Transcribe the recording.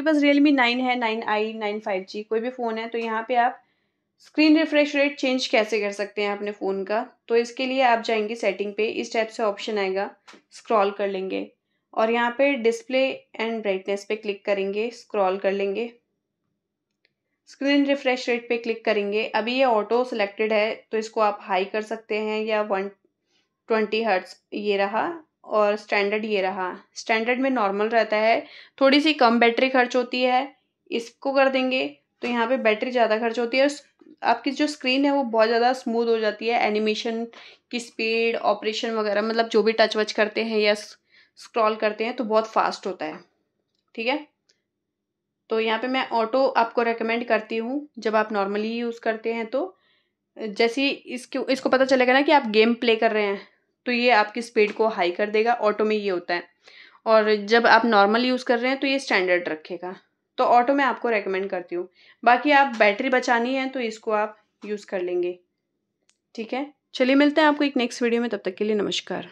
आपके पास Realme nine है nine i nine five G कोई भी फ़ोन है तो यहाँ पे आप स्क्रीन रिफ्रेश रेट चेंज कैसे कर सकते हैं अपने फ़ोन का तो इसके लिए आप जाएंगे सेटिंग पे इस टाइप से ऑप्शन आएगा स्क्रॉल कर लेंगे और यहाँ पे डिस्प्ले एंड ब्राइटनेस पे क्लिक करेंगे स्क्रॉल कर लेंगे स्क्रीन रिफ्रेश रेट पे क्लिक करेंगे अभी ये ऑटो सिलेक्टेड है तो इसको आप हाई कर सकते हैं या वन ट्वेंटी हर्ट्स ये रहा और स्टैंडर्ड ये रहा स्टैंडर्ड में नॉर्मल रहता है थोड़ी सी कम बैटरी खर्च होती है इसको कर देंगे तो यहाँ पे बैटरी ज़्यादा खर्च होती है आपकी जो स्क्रीन है वो बहुत ज़्यादा स्मूथ हो जाती है एनिमेशन की स्पीड ऑपरेशन वगैरह मतलब जो भी टच वच करते हैं या स्क्रॉल करते हैं तो बहुत फास्ट होता है ठीक है तो यहाँ पे मैं ऑटो आपको रेकमेंड करती हूँ जब आप नॉर्मली यूज़ करते हैं तो जैसे इसके इसको पता चलेगा ना कि आप गेम प्ले कर रहे हैं तो ये आपकी स्पीड को हाई कर देगा ऑटो में ये होता है और जब आप नॉर्मल यूज़ कर रहे हैं तो ये स्टैंडर्ड रखेगा तो ऑटो में आपको रेकमेंड करती हूँ बाकी आप बैटरी बचानी है तो इसको आप यूज़ कर लेंगे ठीक है चलिए मिलते हैं आपको एक नेक्स्ट वीडियो में तब तक के लिए नमस्कार